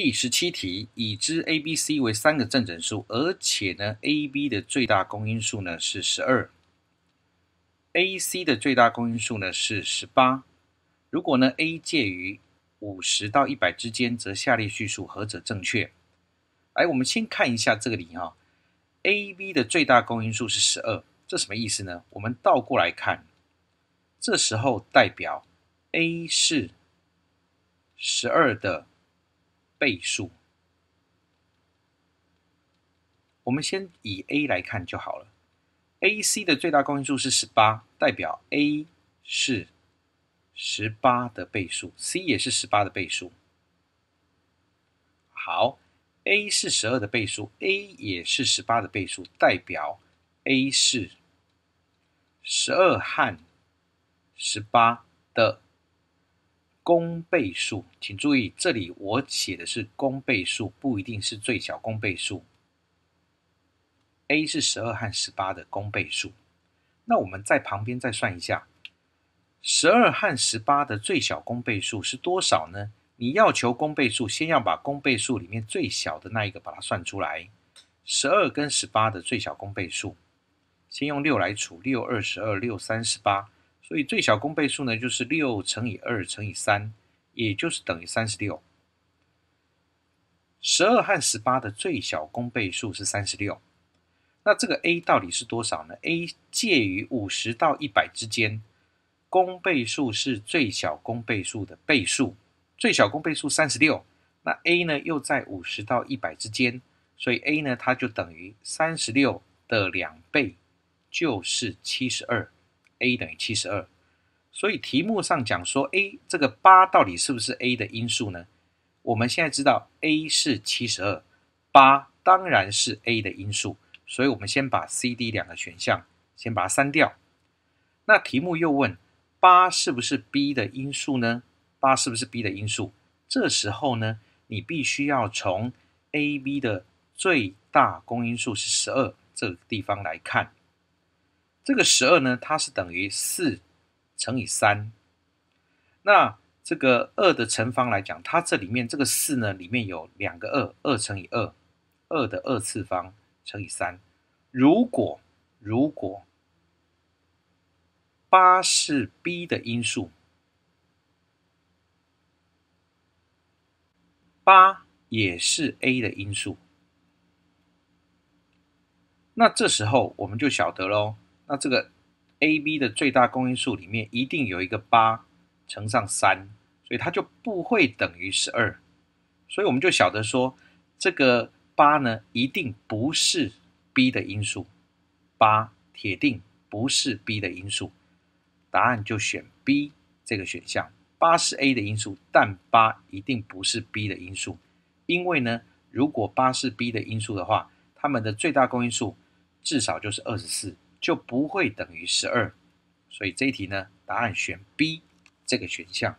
第十七题，已知 a、b、c 为三个正整数，而且呢，a、b 的最大公因数呢是十二，a、c 的最大公因数呢是十八。如果呢 a 介于五十到一百之间，则下列叙述何者正确？来，我们先看一下这个题哈。a、b 的最大公因数是十二，这什么意思呢？我们倒过来看，这时候代表 a 是十二的。倍数，我们先以 a 来看就好了。a、c 的最大公因数是十八，代表 a 是十八的倍数，c 也是十八的倍数。好，a 是十二的倍数，a 也是十八的倍数，代表 a 是十二和十八的。公倍数，请注意这里我写的是公倍数，不一定是最小公倍数。A 是十二和十八的公倍数，那我们在旁边再算一下，十二和十八的最小公倍数是多少呢？你要求公倍数，先要把公倍数里面最小的那一个把它算出来。十二跟十八的最小公倍数，先用六来除，六二十二，六三十八。所以最小公倍数呢，就是六乘以二乘以三，也就是等于三十六。十二和十八的最小公倍数是三十六。那这个 a 到底是多少呢？a 介于五十到一百之间，公倍数是最小公倍数的倍数，最小公倍数三十六，那 a 呢又在五十到一百之间，所以 a 呢它就等于三十六的两倍，就是七十二。a 等于七十二，所以题目上讲说 a 这个八到底是不是 a 的因素呢？我们现在知道 a 是七十二，八当然是 a 的因素，所以我们先把 c、d 两个选项先把它删掉。那题目又问八是不是 b 的因素呢？八是不是 b 的因素？这时候呢，你必须要从 a、b 的最大公因数是十二这个地方来看。这个十二呢，它是等于四乘以三。那这个二的乘方来讲，它这里面这个四呢，里面有两个二，二乘以二，二的二次方乘以三。如果如果八是 b 的因数，八也是 a 的因数，那这时候我们就晓得喽。那这个 a、b 的最大公因数里面一定有一个八乘上三，所以它就不会等于是二，所以我们就晓得说，这个八呢一定不是 b 的因素，八铁定不是 b 的因素，答案就选 b 这个选项。八是 a 的因素，但八一定不是 b 的因素，因为呢，如果八是 b 的因素的话，它们的最大公因数至少就是二十四。就不会等于十二，所以这一题呢，答案选 B 这个选项。